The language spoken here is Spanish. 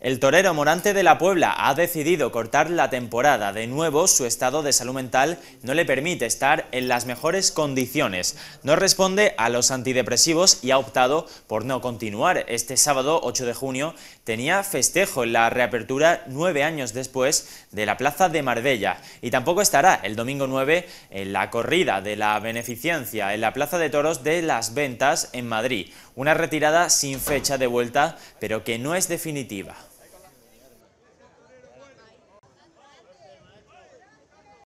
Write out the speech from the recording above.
El torero Morante de la Puebla ha decidido cortar la temporada. De nuevo, su estado de salud mental no le permite estar en las mejores condiciones. No responde a los antidepresivos y ha optado por no continuar. Este sábado, 8 de junio, tenía festejo en la reapertura nueve años después de la Plaza de Marbella. Y tampoco estará el domingo 9 en la corrida de la beneficencia en la Plaza de Toros de las Ventas en Madrid una retirada sin fecha de vuelta, pero que no es definitiva.